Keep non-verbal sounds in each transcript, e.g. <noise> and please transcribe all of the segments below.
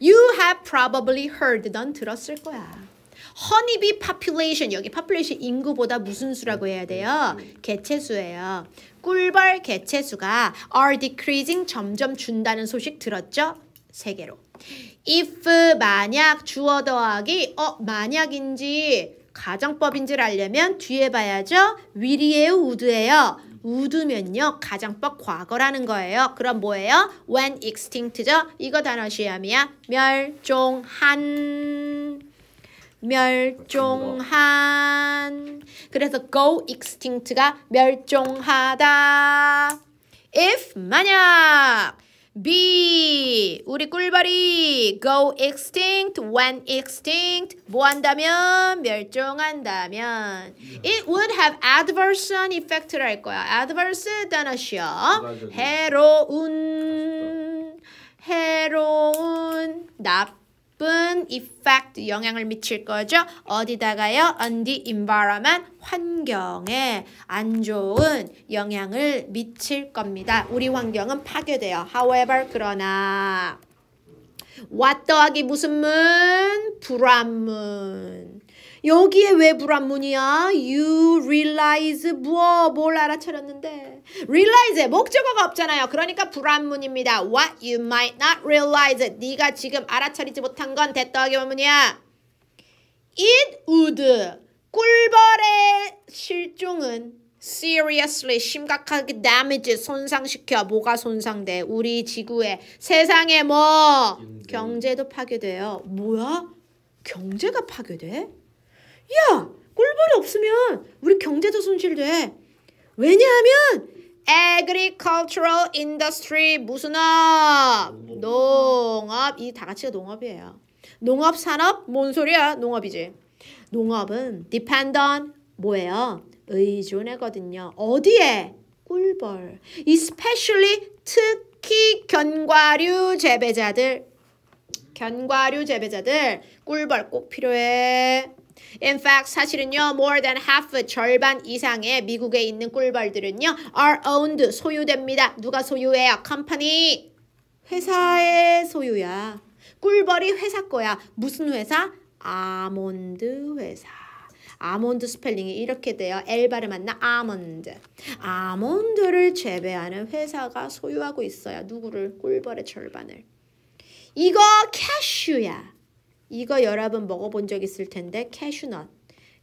You have probably heard. 넌 들었을 거야. 허니비 population 여기 population 인구보다 무슨 수라고 해야 돼요? 개체수예요. 꿀벌 개체수가 are decreasing 점점 준다는 소식 들었죠? 세 개로. if 만약 주어 더하기 어 만약인지 가정법인지를 알려면 뒤에 봐야죠. w i 에요 w 예요 우드면요 가장법 과거라는 거예요. 그럼 뭐예요? w e n extinct죠. 이거 단어 시험이야. 멸종한 멸종한 그래서 go extinct가 멸종하다 if 만약 B. 우리 꿀벌이 go extinct, w h e n extinct. 뭐한다면? 멸종한다면. It would have adverse effect를 할 거야. adverse 단어시여. 해로운, 해로운, 나쁜. 나쁜 effect 영향을 미칠 거죠. 어디다가요? on the environment 환경에 안 좋은 영향을 미칠 겁니다. 우리 환경은 파괴돼요. however 그러나 what 더하기 무슨 문? 불안문 여기에 왜 불안문이야? You realize 무뭘 알아차렸는데 r e a l i z e 목적어가 없잖아요. 그러니까 불안문입니다. What you might not realize 네가 지금 알아차리지 못한 건 대떠하게 문이야. It would 꿀벌의 실종은 seriously 심각하게 damage 손상시켜 뭐가 손상돼 우리 지구에 세상에 뭐 경제도 파괴돼요 뭐야 경제가 파괴돼 야, 꿀벌이 없으면 우리 경제도 손실돼. 왜냐하면 agricultural industry 무슨 업? 농업. 이 다 같이가 농업이에요. 농업 산업 뭔 소리야? 농업이지. 농업은 depend on 뭐예요? 의존하거든요. 어디에? 꿀벌. especially 특히 견과류 재배자들. 견과류 재배자들 꿀벌 꼭 필요해. In fact, 사실은요, more than half, 절반 이상의 미국에 있는 꿀벌들은요, are owned, 소유됩니다. 누가 소유해요? company. 회사의 소유야. 꿀벌이 회사 거야. 무슨 회사? 아몬드 회사. 아몬드 스펠링이 이렇게 돼요. 엘 발음한나 아몬드. 아몬드를 재배하는 회사가 소유하고 있어요. 누구를? 꿀벌의 절반을. 이거 캐슈야. 이거 여러분 먹어본 적 있을 텐데 캐슈넛.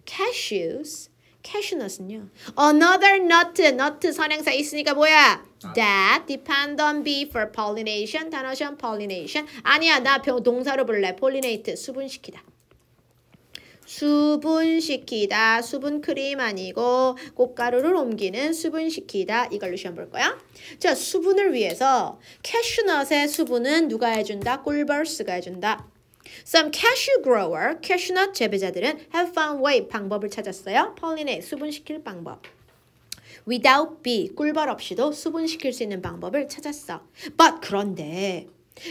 cashews. 캐슈넛은요. Another nut. nut 선행사 있으니까 뭐야? 아. That depend on b for pollination. 단어션 pollination. 아니야. 나 동사로 볼래. pollinate. 수분시키다. 수분시키다. 수분 크림 아니고 꽃가루를 옮기는 수분시키다. 이걸로 시험 볼 거야. 자, 수분을 위해서 캐슈넛의 수분은 누가 해준다? 꿀벌스가 해준다. Some cashew grower, 캐슈넛 재배자들은 have found way, 방법을 찾았어요. 펄린에 수분시킬 방법. without be, 꿀벌 없이도 수분시킬 수 있는 방법을 찾았어. But 그런데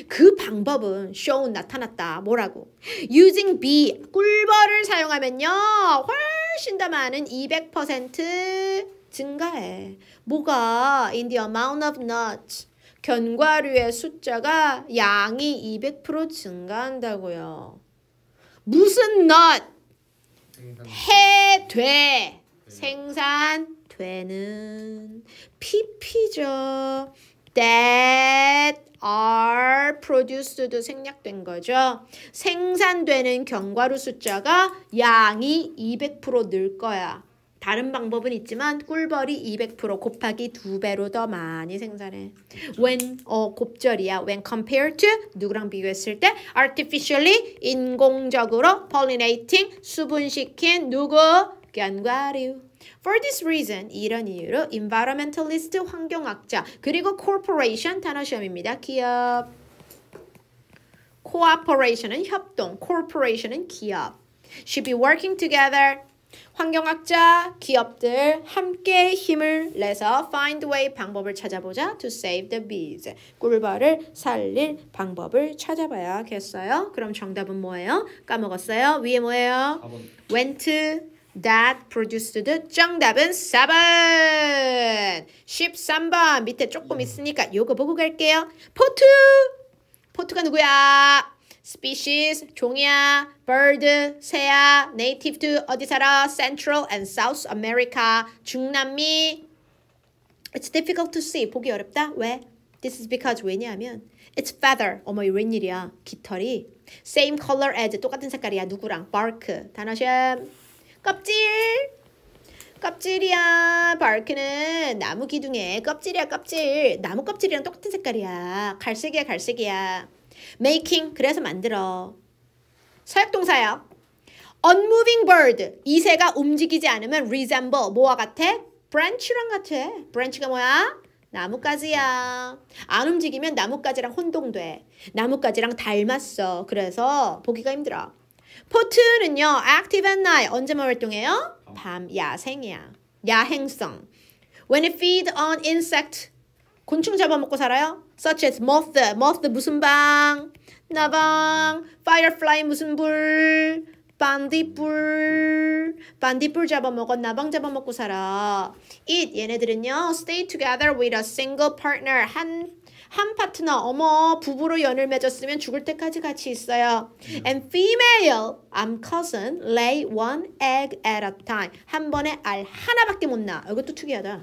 그 방법은 shown 나타났다. 뭐라고? using be, 꿀벌을 사용하면요. 훨씬 더 많은 200% 증가해. 뭐가 in the amount of nuts. 견과류의 숫자가 양이 200% 증가한다고요. 무슨 넛? 해, 돼. 생산, 되는. PP죠. That are produced 생략된 거죠. 생산되는 견과류 숫자가 양이 200%늘 거야. 다른 방법은 있지만 꿀벌이 200% 곱하기 2배로 더 많이 생산해. When, 어, 곱절이야. When compared to, 누구랑 비교했을 때? Artificially, 인공적으로 pollinating, 수분시킨 누구? 견과류. For this reason, 이런 이유로 environmentalist 환경학자 그리고 corporation 단어 시험입니다. 기업. cooperation은 협동, corporation은 기업. should be working together 환경학자, 기업들 함께 힘을 내서 find way 방법을 찾아보자 to save the bees. 꿀벌을 살릴 방법을 찾아봐야겠어요. 그럼 정답은 뭐예요? 까먹었어요? 위에 뭐예요? 4번. went that produced 정답은 4번 13번 밑에 조금 음. 있으니까 요거 보고 갈게요 포트 포트가 누구야? species 종이야, bird 새야, native to 어디 살아? Central and South America 중남미. It's difficult to see 보기 어렵다. 왜? This is because 왜냐하면 it's feather 어머 이 웬일이야 깃털이 same color as 똑같은 색깔이야 누구랑 bark 단어셈 껍질 껍질이야. bark는 나무 기둥에 껍질이야, 껍질. 나무 껍질이랑 똑같은 색깔이야. 갈색이야, 갈색이야. making 그래서 만들어. 서역동사요. unmoving bird 이새가 움직이지 않으면 resemble 뭐와 같아? branch랑 같아. branch가 뭐야? 나뭇가지야. 안 움직이면 나뭇가지랑 혼동돼. 나뭇가지랑 닮았어. 그래서 보기가 힘들어. 포트는요. active at night. 언제만 뭐 활동해요? 밤, 야생이야. 야행성. When it feed on insect 곤충 잡아먹고 살아요? such as moth, moth 무슨 방, 나방, firefly 무슨 불, 반딧불, 반딧불 잡아먹어 나방 잡아먹고 살아. it 얘네들은요 stay together with a single partner 한 한 파트너 어머 부부로 연을 맺었으면 죽을 때까지 같이 있어요. 음. And female 암 cousin lay one egg at a time 한 번에 알 하나밖에 못낳 이것도 특이하다.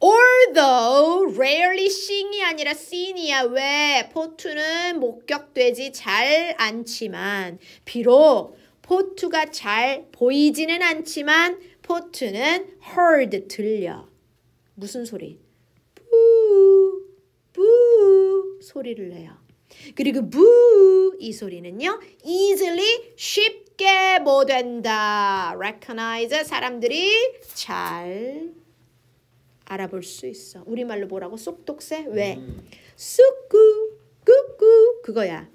Although rarely s i n 이 아니라 seen이야. 왜? 포투는 목격되지 잘 않지만 비록 포투가 잘 보이지는 않지만 포트는 heard 들려. 무슨 소리? 부우 부 소리를 내요. 그리고 부이 소리는요. easily 쉽게 뭐 된다. recognize 사람들이 잘 알아볼 수 있어. 우리말로 뭐라고? 쏙독새? 왜? 음. 쑥구 꾸꾸 그거야.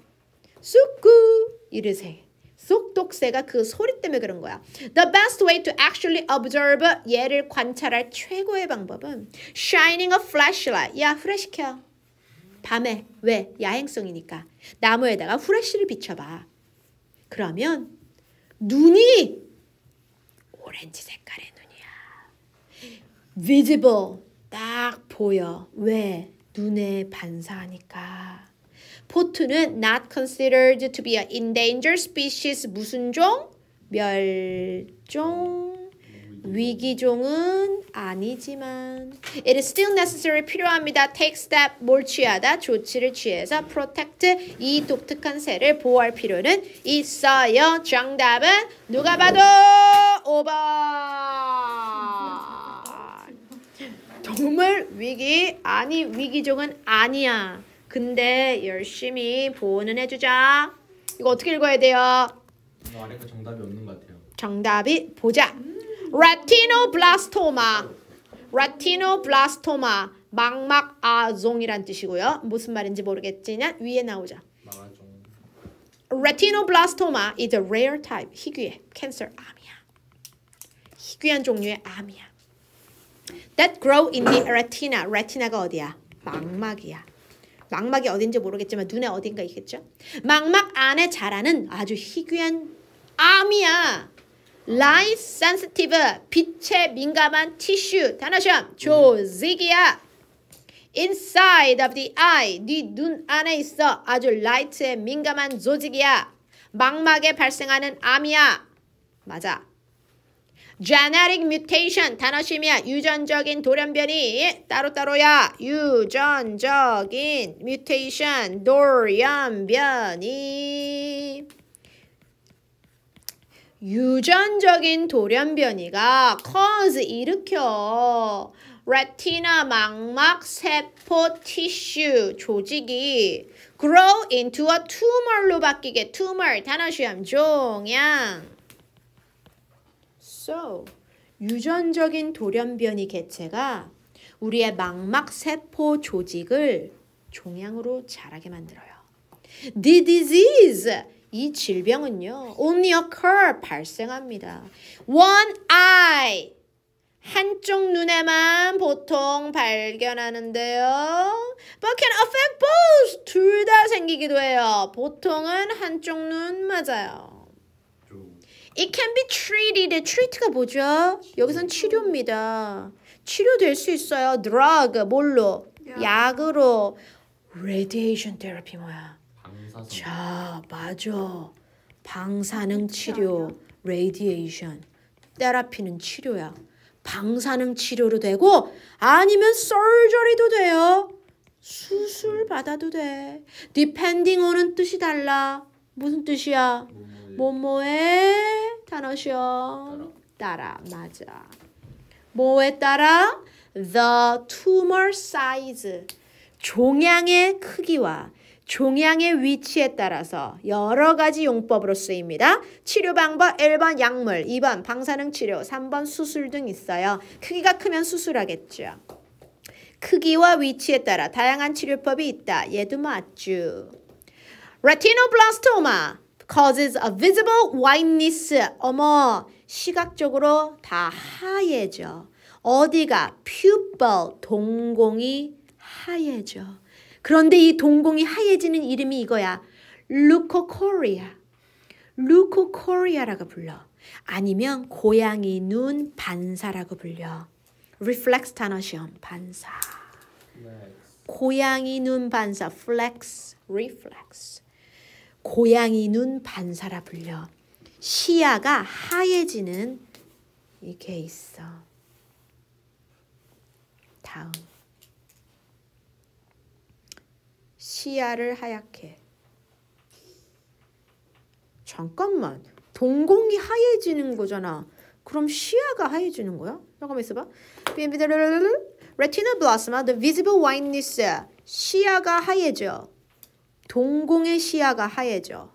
쑥구 이르세. 쏙독새가 그 소리 때문에 그런 거야. The best way to actually observe 얘를 관찰할 최고의 방법은 shining a flashlight. 야, 후레시켜. 밤에 왜? 야행성이니까. 나무에다가 후레쉬를 비춰 봐. 그러면 눈이 오렌지 색깔의 눈 visible 딱 보여. 왜? 눈에 반사하니까. 포트는 not considered to be an endangered species 무슨 종? 멸종 위기종은 아니지만 it is still necessary 필요합니다. take step 뭘 취하다 조치를 취해서 protect 이 독특한 새를 보호할 필요는 있어요. 정답은 누가 봐도 5번 우물 위기 아니 위기종은 아니야. 근데 열심히 보는 해주자. 이거 어떻게 읽어야 돼요? 어, 아래 거 정답이 없는 것 같아요. 정답이 보자. 라티노블라스토마. 라티노블라스토마. 망막아종이란 뜻이고요. 무슨 말인지 모르겠지만 위에 나오자. 망아종. r e t i n is a rare type. 희귀의 c a 암이야. 희귀한 종류의 암이야. that grow in the retina. retina가 어디야? 망막이야. 망막이 어딘지 모르겠지만 눈에 어딘가 있겠죠? 망막 안에 자라는 아주 희귀한 암이야. light sensitive 빛에 민감한 티슈 단어 시험 조직이야. inside of the eye 네 눈 안에 있어 아주 l i g h t 에 민감한 조직이야. 망막에 발생하는 암이야. 맞아. genetic mutation 단어 심이야 유전적인 돌연변이 따로따로야 유전적인 mutation 돌연변이 유전적인 돌연변이가 cause 일으켜 레티나 망막 세포 티슈 조직이 grow into a tumor로 바뀌게 tumor 단어 시험 종양 So, 유전적인 돌연변이 개체가 우리의 망막 세포 조직을 종양으로 자라게 만들어요. The disease 이 질병은요. only occur 발생합니다. one eye 한쪽 눈에만 보통 발견하는데요. But can affect both 둘 다 생기기도 해요. 보통은 한쪽 눈 맞아요. It can be treated. treat가 뭐죠? 여기선 치료입니다. 치료될 수 있어요. drug 뭘로? 약으로. radiation therapy 뭐야? 방사선. 자, 맞아. 방사능 치료, radiation. 테라피는 치료야. 방사능 치료로 되고 아니면 surgery도 돼요. 수술 받아도 돼. depending on은 뜻이 달라. 무슨 뜻이야? 뭐뭐에 타노시 따라. 맞아. 뭐에 따라? The tumor size. 종양의 크기와 종양의 위치에 따라서 여러 가지 용법으로 쓰입니다. 치료 방법 1번 약물, 2번 방사능 치료, 3번 수술 등 있어요. 크기가 크면 수술하겠죠. 크기와 위치에 따라 다양한 치료법이 있다. 얘도 맞죠. 레티노블라스토마 causes a visible whiteness. 어머, 시각적으로 다 하얘져. 어디가 pupil 동공이 하얘져. 그런데 이 동공이 하얘지는 이름이 이거야. 루코코리아. 루코코리아라고 불러. 아니면 고양이 눈 반사라고 불려. reflex 단어 시험 반사. 고양이 눈 반사 flex reflex. 고양이 눈 반사라 불려 시야가 하얘지는 이게 있어. 다음 시야를 하얗게 잠깐만 동공이 하얘지는 거잖아. 그럼 시야가 하얘지는 거야? 잠깐만 있어봐. 레티나 블라스마, the visible whiteness. 시야가 하얘져. 동공의 시야가 하얘져.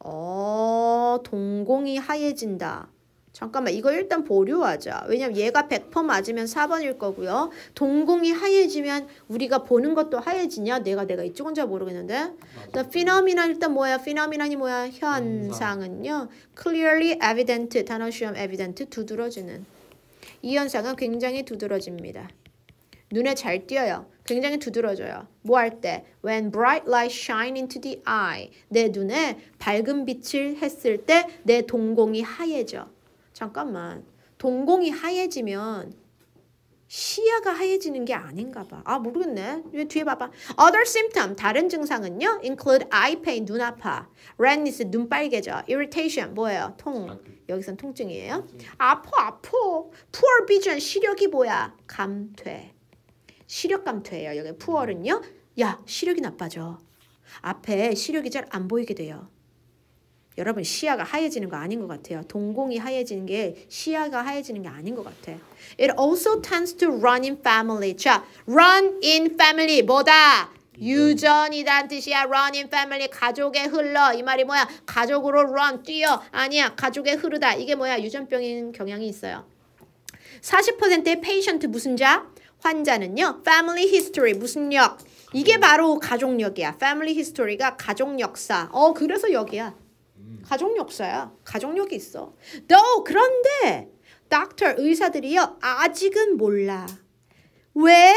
어, 동공이 하얘진다. 잠깐만 이거 일단 보류하자. 왜냐면 얘가 100% 맞으면 4번일 거고요. 동공이 하얘지면 우리가 보는 것도 하얘지냐? 내가 내가 이쪽은 잘 모르겠는데. The p h 일단 뭐야? p h e n o 뭐야? 현상은요. clearly evident 단어 시험 evident 두드러지는. 이 현상은 굉장히 두드러집니다. 눈에 잘 띄어요. 굉장히 두드러져요. 뭐 할 때? When bright light shine into the eye. 내 눈에 밝은 빛을 했을 때 내 동공이 하얘져. 잠깐만. 동공이 하얘지면 시야가 하얘지는 게 아닌가 봐. 아, 모르겠네. 왜 뒤에 봐봐. Other symptom, 다른 증상은요. include eye pain, 눈 아파. redness, 눈 빨개져. irritation, 뭐예요? 통. 여기선 통증이에요. 아파, 아파. poor vision, 시력이 뭐야? 감퇴. 시력 감퇴예요. 여기 푸얼은요. 야 시력이 나빠져. 앞에 시력이 잘 안 보이게 돼요. 여러분 시야가 하얘지는 거 아닌 것 같아요. 동공이 하얘지는 게 시야가 하얘지는 게 아닌 것 같아. It also tends to run in family. 자, run in family 뭐다? 유전이란 뜻이야. run in family 가족에 흘러 이 말이 뭐야? 가족으로 run 뛰어 아니야 가족에 흐르다 이게 뭐야? 유전병인 경향이 있어요. 40%의 페이션트 무슨 자? 환자는요. family history 무슨 역? 이게 음. 바로 가족력이야. family history가 가족 역사. 어, 그래서 여기야. 음. 가족 역사야. 가족력이 있어. though 그런데 doctor 의사들이요. 아직은 몰라. 왜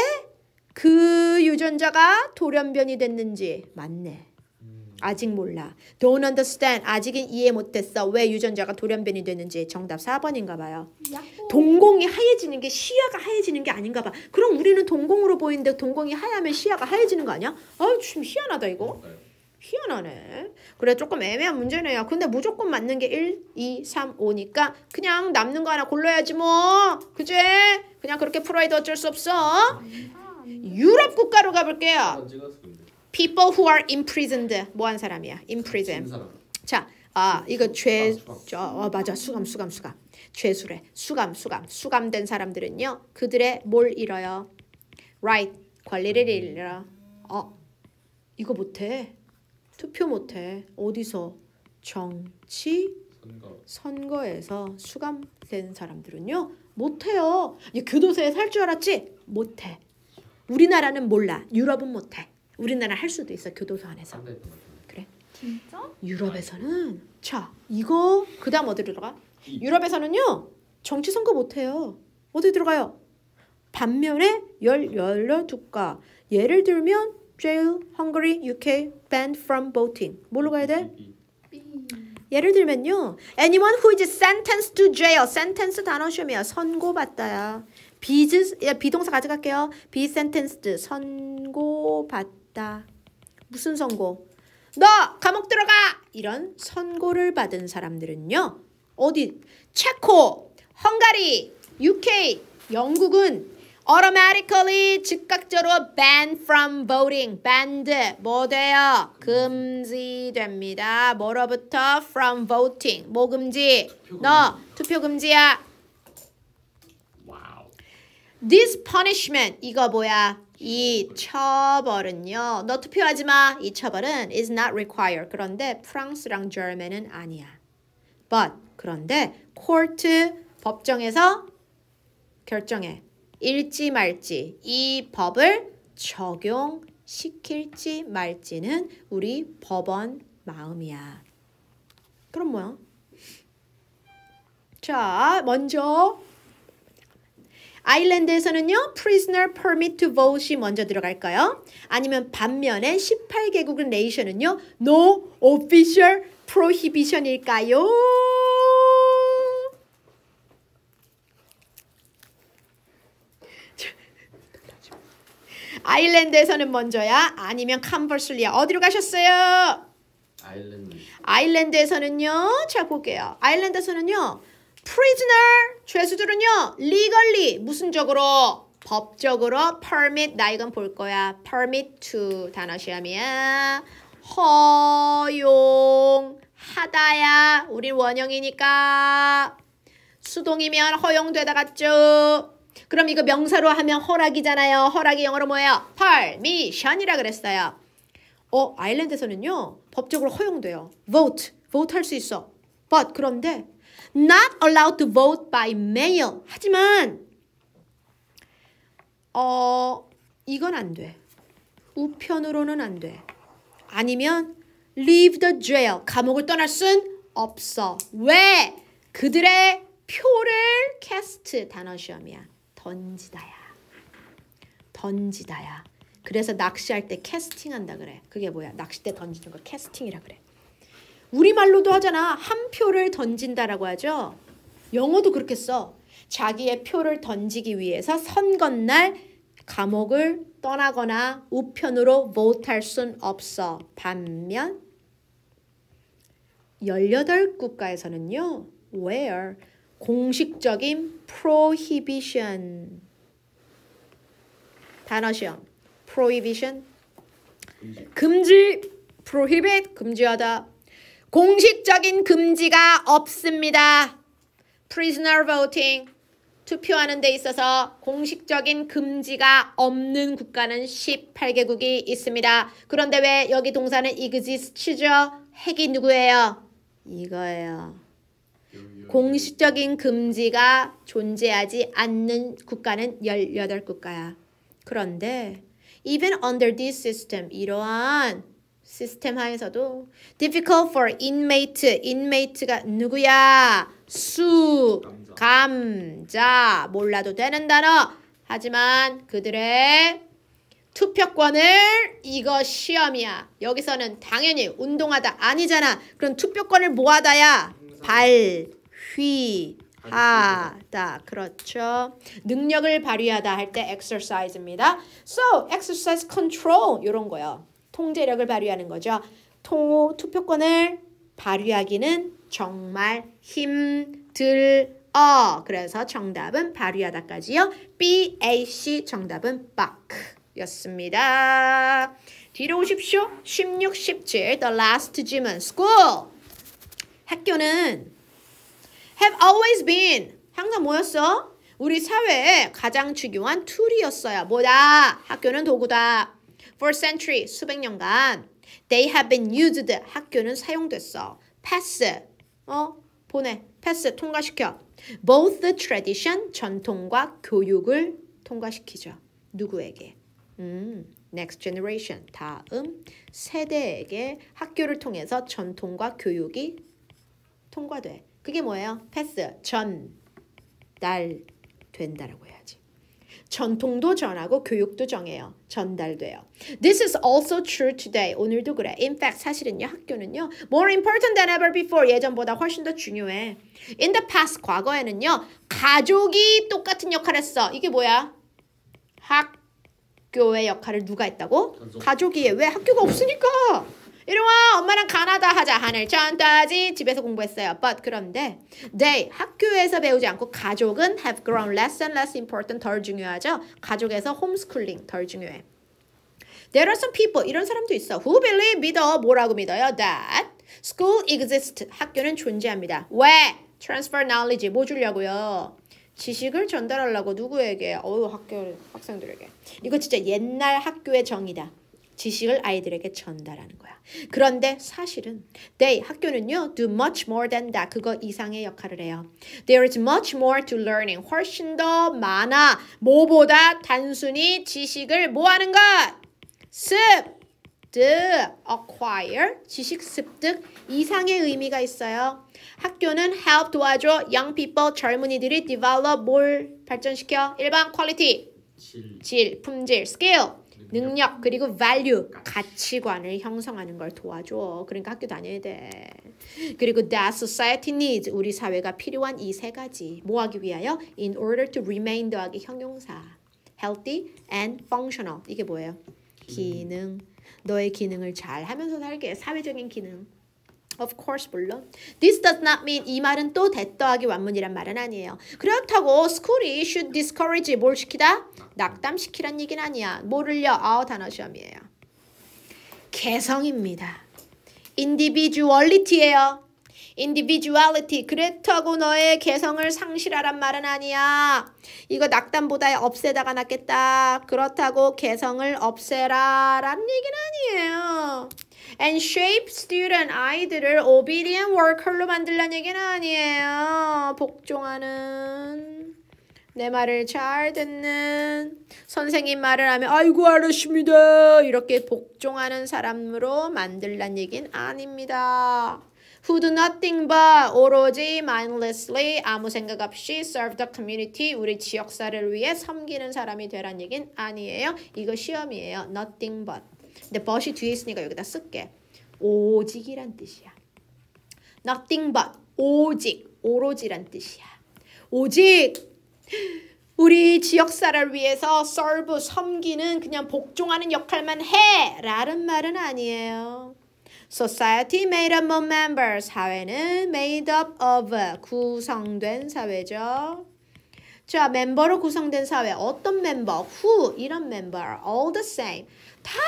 그 유전자가 돌연변이 됐는지 맞네. 아직 몰라. Don't understand. 아직은 이해 못했어. 왜 유전자가 돌연변이 되는지. 정답 4번인가 봐요. 동공이 하얘지는 게 시야가 하얘지는 게 아닌가 봐. 그럼 우리는 동공으로 보이는데 동공이 하얘면 시야가 하얘지는 거 아니야? 아좀 희한하다 이거. 희한하네. 그래 조금 애매한 문제네요. 근데 무조건 맞는 게 1, 2, 3, 5니까 그냥 남는 거 하나 골라야지 뭐. 그제? 그냥 그렇게 풀어야 돼 어쩔 수 없어. 아, 유럽 국가로 가볼게요. people who are imprisoned 뭐한 사람이야? i m p r i s o n 자, 아 이거 죄, 아, 저, 어, 맞아 수감 수감 수감 죄수래 수감 수감 수감된 사람들은요 그들의 뭘 잃어요? right 권리를 음. 잃어. 어 이거 못해 투표 못해 어디서 정치 선거. 에서 수감된 사람들은요 못해요. 교도소에 살 줄 알았지? 못해. 우리나라는 몰라. 유럽은 못해. 우리나라 할 수도 있어 교도소 안에서. 그래. 진짜? 유럽에서는 자 이거 그다음 어디 들어가? 유럽에서는요 정치 선거 못 해요. 어디 들어가요? 반면에 열 열여 두가 예를 들면 jail, Hungary, UK banned from voting. 뭘로 가야 돼? 예를 들면요. Anyone who is sentenced to jail, sentence 단어셈이야. 선고받다야. 비즈 예, 비동사 가져갈게요. 비센 s 스 n 선고받다. 무슨 선고? 너 감옥 들어가! 이런 선고를 받은 사람들은요. 어디? 체코, 헝가리, UK, 영국은 automatically 즉각적으로 ban from voting, banned 뭐 돼요? 금지됩니다. 뭐로부터 from voting, 뭐 금지? 너 투표 금지야. This punishment 이거 뭐야? 이 처벌은요. 너 투표하지 마. 이 처벌은 is not required. 그런데 프랑스랑 German은 아니야. But 그런데 court 법정에서 결정해. 일지 말지 이 법을 적용시킬지 말지는 우리 법원 마음이야. 그럼 뭐야? 자, 먼저 아일랜드에서는요. prisoner permit to vote이 먼저 들어갈까요? 아니면 반면에 1 8개국 nation은요. no official prohibition일까요? <laughs> 아일랜드에서는 먼저야 아니면 캄버슬리아 어디로 가셨어요? 아일랜드. 아일랜드에서는요. 잘 볼게요. 아일랜드에서는요. prisoner 죄수들은요 legally 무슨 적으로 법적으로 permit 나 이건 볼 거야 permit to 단어 시험이야 허용하다야 우리 원형이니까 수동이면 허용되다가 쭉 그럼 이거 명사로 하면 허락이잖아요 허락이 영어로 뭐예요 permission이라 그랬어요 어 아일랜드에서는요 법적으로 허용돼요 vote vote 할 수 있어 but 그런데 not allowed to vote by mail. 하지만 어 이건 안 돼. 우편으로는 안 돼. 아니면 leave the jail. 감옥을 떠날 순 없어. 왜? 그들의 표를 c a s 단어 시험이야. 던지다야. 던지다야. 그래서 낚시할 때 캐스팅한다 그래. 그게 뭐야? 낚싯대 던지는 거 캐스팅이라 그래. 우리말로도 하잖아. 한 표를 던진다라고 하죠. 영어도 그렇게 써. 자기의 표를 던지기 위해서 선거날 감옥을 떠나거나 우편으로 못할 순 없어. 반면 18국가에서는요. where 공식적인 prohibition 단어 시험 prohibition 금지 prohibit 금지하다 공식적인 금지가 없습니다. prisoner voting 투표하는 데 있어서 공식적인 금지가 없는 국가는 18개국이 있습니다. 그런데 왜 여기 동사는 e x i s t 죠 핵이 누구예요? 이거예요. 공식적인 금지가 존재하지 않는 국가는 18국가야. 그런데 even under this system 이러한 시스템 하에서도 difficult for inmate, inmate가 누구야? 수, 감자, 몰라도 되는 단어. 하지만 그들의 투표권을 이거 시험이야. 여기서는 당연히 운동하다 아니잖아. 그럼 투표권을 뭐하다야? 발휘하다. 그렇죠. 능력을 발휘하다 할 때 exercise입니다. So, exercise control 이런 거요. 통제력을 발휘하는 거죠. 통호 투표권을 발휘하기는 정말 힘들어. 그래서 정답은 발휘하다까지요. B, A, C 정답은 back 였습니다. 뒤로 오십시오. 16, 17 The last gym은 school. 학교는 have always been 항상 뭐였어? 우리 사회의 가장 중요한 툴이었어야 뭐다? 학교는 도구다. For century, 수백 년간 They have been used. 학교는 사용됐어. Pass. 어? 보내. 패스 통과시켜. Both the tradition 전통과 교육을 통과시키죠. 누구에게? 음, next generation 다음 세대에게 학교를 통해서 전통과 교육이 통과돼. 그게 뭐예요? 패스 전달된다라고 전통도 전하고 교육도 정해요. 전달돼요. This is also true today. 오늘도 그래. In fact, 사실은요. 학교는요. More important than ever before. 예전보다 훨씬 더 중요해. In the past, 과거에는요. 가족이 똑같은 역할을 했어. 이게 뭐야? 학교의 역할을 누가 했다고? 가족이 왜? 학교가 없으니까. 이리와 엄마랑 가나다 하자 하늘 전까지 집에서 공부했어요. But 그런데 they 학교에서 배우지 않고 가족은 have grown less and less important 덜 중요하죠. 가족에서 홈스쿨링 덜 중요해. There are some people 이런 사람도 있어. Who believe 믿어 뭐라고 믿어요? That school exists 학교는 존재합니다. 왜? Transfer knowledge 뭐 주려고요? 지식을 전달하려고 누구에게? 어우 학교 학생들에게. 이거 진짜 옛날 학교의 정의다. 지식을 아이들에게 전달하는 거야. 그런데 사실은 they 학교는요 do much more than that 그거 이상의 역할을 해요. There is much more to learning 훨씬 더 많아 뭐보다 단순히 지식을 뭐하는 것 습득 acquire 지식 습득 이상의 의미가 있어요. 학교는 help 도와줘 young people 젊은이들이 develop 뭘 발전시켜 일반 quality 질, 질 품질 skill 능력 그리고 value 가치관을 형성하는 걸 도와줘. 그러니까 학교 다녀야 돼. 그리고 that society needs 우리 사회가 필요한 이 세 가지 뭐 하기 위하여 in order to remain 더하기 형용사 healthy and functional 이게 뭐예요? 기능 너의 기능을 잘 하면서 살게 사회적인 기능 Of course, 물론. This does not mean 이 말은 또 대떠하기 완문이란 말은 아니에요. 그렇다고 school이 should discourage 뭘 시키다? 낙담시키란 얘기는 아니야. 뭐를요? 아어 단어 시험이에요. 개성입니다. individuality예요. individuality. 그렇다고 너의 개성을 상실하란 말은 아니야. 이거 낙담보다 없애다가 낫겠다. 그렇다고 개성을 없애라라 얘기는 아니에요. and shape student 아이들을 obedient worker로 만들란 얘기는 아니에요. 복종하는 내 말을 잘 듣는 선생님 말을 하면 아이고 알았습니다 이렇게 복종하는 사람으로 만들란 얘기는 아닙니다. Who do nothing but 오로지 mindlessly 아무 생각 없이 serve the community 우리 지역사를 위해 섬기는 사람이 되란 얘기는 아니에요. 이거 시험이에요. Nothing but 근데 but이 뒤에 있으니까 여기다 쓸게. 오직이란 뜻이야. Nothing but 오직, 오로지란 뜻이야. 오직 우리 지역사를 위해서 s e 섬기는 그냥 복종하는 역할만 해! 라는 말은 아니에요. Society made up of members. 사회는 made up of. 구성된 사회죠. 자, 멤버로 구성된 사회. 어떤 멤버? Who? 이런 멤버. All the same. 다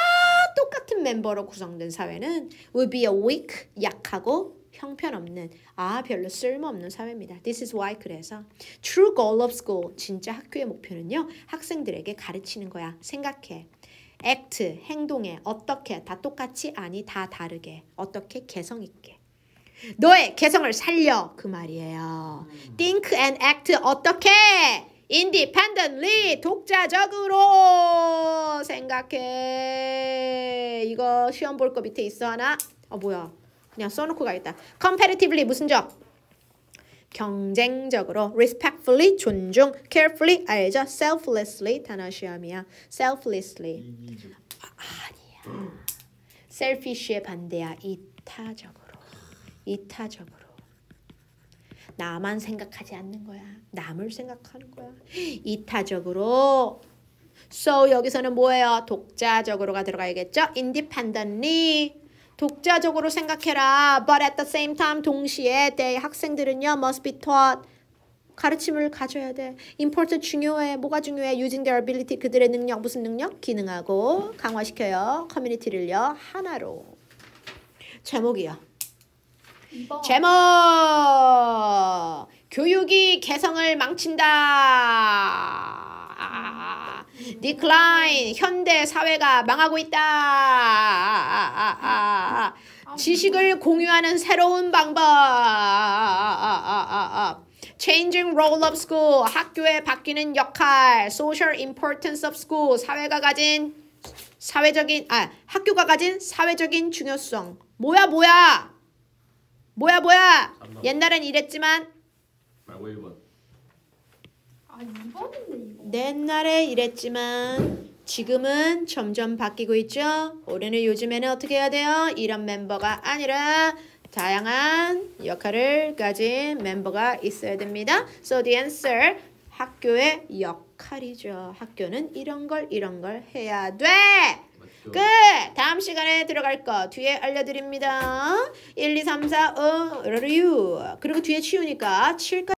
똑같은 멤버로 구성된 사회는 w i l l be a weak, 약하고 형편없는, 아 별로 쓸모없는 사회입니다. This is why 그래서 true goal of school, 진짜 학교의 목표는요. 학생들에게 가르치는 거야. 생각해. act, 행동해. 어떻게, 다 똑같이, 아니 다 다르게. 어떻게, 개성 있게. 너의 개성을 살려 그 말이에요. 음. Think and act 어떻게 independently 독자적으로 생각해. 이거 시험 볼 거 밑에 있어 하나? 어 뭐야? 그냥 써놓고 가겠다. competitively 무슨 적? 경쟁적으로 respectfully 존중 carefully 알죠? selflessly 단어 시험이야. selflessly 아, 아니야. selfish의 반대야. 이타적으로. 이타적으로. 나만 생각하지 않는 거야. 남을 생각하는 거야. 이타적으로. So 여기서는 뭐예요? 독자적으로가 들어가야겠죠? Independently. 독자적으로 생각해라. But at the same time 동시에 내 학생들은요. must be taught. 가르침을 가져야 돼. important 중요해. 뭐가 중요해? using their ability 그들의 능력 무슨 능력? 기능하고 강화시켜요. 커뮤니티를요. 하나로. 제목이요. 2번. 제목 교육이 개성을 망친다. 아, 디클라인 현대 사회가 망하고 있다. 아, 지식을 공유하는 새로운 방법. Changing role of school 학교의 바뀌는 역할. Social importance of school 사회가 가진 사회적인 아 학교가 가진 사회적인 중요성. 뭐야 뭐야. 뭐야 뭐야 옛날엔 이랬지만 말고 1번 아 2번인데 아, 2번 옛날에 이랬지만 지금은 점점 바뀌고 있죠 올해는 요즘에는 어떻게 해야 돼요 이런 멤버가 아니라 다양한 역할을 가진 멤버가 있어야 됩니다 so the answer 학교의 역할이죠 학교는 이런 걸 이런 걸 해야 돼 끝! 다음 시간에 들어갈 거 뒤에 알려드립니다. 1, 2, 3, 4, 5, 러류. 그리고 뒤에 치우니까 7까지.